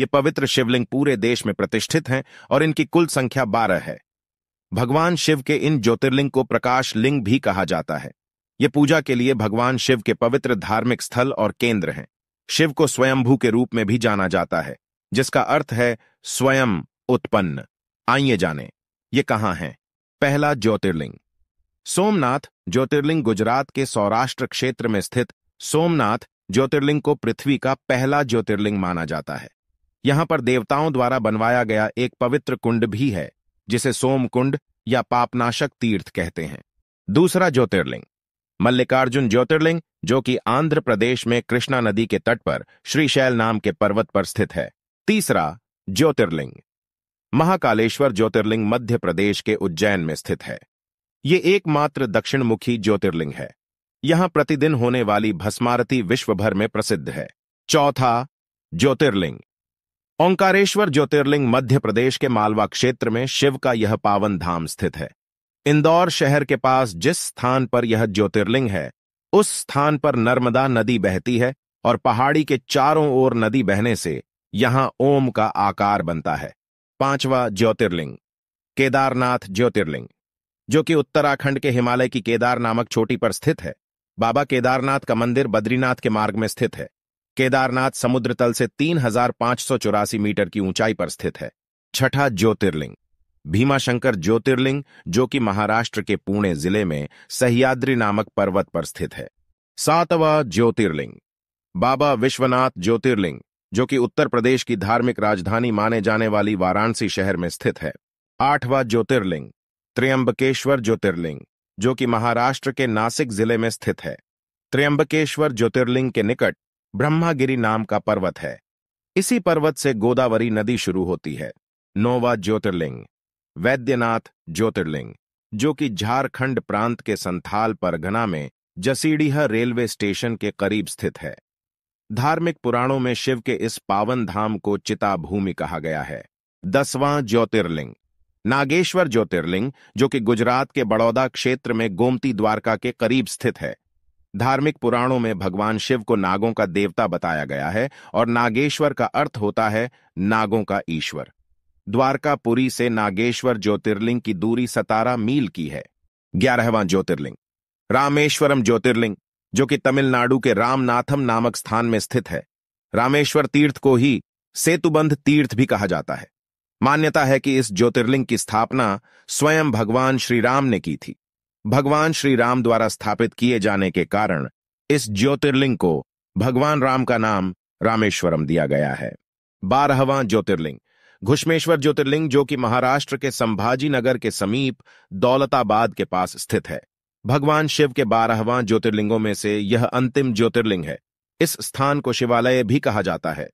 ये पवित्र शिवलिंग पूरे देश में प्रतिष्ठित हैं और इनकी कुल संख्या बारह है भगवान शिव के इन ज्योतिर्लिंग को प्रकाश लिंग भी कहा जाता है ये पूजा के लिए भगवान शिव के पवित्र धार्मिक स्थल और केंद्र हैं शिव को स्वयंभू के रूप में भी जाना जाता है जिसका अर्थ है स्वयं उत्पन्न आइए जाने ये कहाँ है पहला ज्योतिर्लिंग सोमनाथ ज्योतिर्लिंग गुजरात के सौराष्ट्र क्षेत्र में स्थित सोमनाथ ज्योतिर्लिंग को पृथ्वी का पहला ज्योतिर्लिंग माना जाता है यहाँ पर देवताओं द्वारा बनवाया गया एक पवित्र कुंड भी है जिसे सोम कुंड या पापनाशक तीर्थ कहते हैं दूसरा ज्योतिर्लिंग मल्लिकार्जुन ज्योतिर्लिंग जो कि आंध्र प्रदेश में कृष्णा नदी के तट पर श्रीशैल नाम के पर्वत पर स्थित है तीसरा ज्योतिर्लिंग महाकालेश्वर ज्योतिर्लिंग मध्य प्रदेश के उज्जैन में स्थित है ये एकमात्र दक्षिणमुखी ज्योतिर्लिंग है यहां प्रतिदिन होने वाली भस्मारती विश्वभर में प्रसिद्ध है चौथा ज्योतिर्लिंग ओंकारेश्वर ज्योतिर्लिंग मध्य प्रदेश के मालवा क्षेत्र में शिव का यह पावन धाम स्थित है इंदौर शहर के पास जिस स्थान पर यह ज्योतिर्लिंग है उस स्थान पर नर्मदा नदी बहती है और पहाड़ी के चारों ओर नदी बहने से यहां ओम का आकार बनता है पांचवा ज्योतिर्लिंग केदारनाथ ज्योतिर्लिंग जो कि उत्तराखंड के हिमालय की केदार नामक चोटी पर स्थित है बाबा केदारनाथ का मंदिर बद्रीनाथ के मार्ग में स्थित है केदारनाथ समुद्र तल से तीन मीटर की ऊंचाई पर स्थित है छठा ज्योतिर्लिंग भीमाशंकर ज्योतिर्लिंग जो कि महाराष्ट्र के पुणे जिले में सह्याद्री नामक पर्वत पर स्थित है सातवा ज्योतिर्लिंग बाबा विश्वनाथ ज्योतिर्लिंग जो कि उत्तर प्रदेश की धार्मिक राजधानी माने जाने वाली वाराणसी शहर में स्थित है आठवा ज्योतिर्लिंग त्र्यंबकेश्वर ज्योतिर्लिंग जो कि महाराष्ट्र के नासिक जिले में स्थित है त्र्यंबकेश्वर ज्योतिर्लिंग के निकट ब्रह्मागिरी नाम का पर्वत है इसी पर्वत से गोदावरी नदी शुरू होती है नोवा ज्योतिर्लिंग वैद्यनाथ ज्योतिर्लिंग जो कि झारखंड प्रांत के संथाल परगना में जसीडीह रेलवे स्टेशन के करीब स्थित है धार्मिक पुराणों में शिव के इस पावन धाम को चिताभूमि कहा गया है दसवां ज्योतिर्लिंग नागेश्वर ज्योतिर्लिंग जो कि गुजरात के बड़ौदा क्षेत्र में गोमती द्वारका के करीब स्थित है धार्मिक पुराणों में भगवान शिव को नागों का देवता बताया गया है और नागेश्वर का अर्थ होता है नागों का ईश्वर द्वारकापुरी से नागेश्वर ज्योतिर्लिंग की दूरी सतारह मील की है ग्यारहवां ज्योतिर्लिंग रामेश्वरम ज्योतिर्लिंग जो कि तमिलनाडु के रामनाथम नामक स्थान में स्थित है रामेश्वर तीर्थ को ही सेतुबंध तीर्थ भी कहा जाता है मान्यता है कि इस ज्योतिर्लिंग की स्थापना स्वयं भगवान श्रीराम ने की थी भगवान श्री राम द्वारा स्थापित किए जाने के कारण इस ज्योतिर्लिंग को भगवान राम का नाम रामेश्वरम दिया गया है बारहवां ज्योतिर्लिंग घुष्मेश्वर ज्योतिर्लिंग जो कि महाराष्ट्र के संभाजी नगर के समीप दौलताबाद के पास स्थित है भगवान शिव के बारहवां ज्योतिर्लिंगों में से यह अंतिम ज्योतिर्लिंग है इस स्थान को शिवालय भी कहा जाता है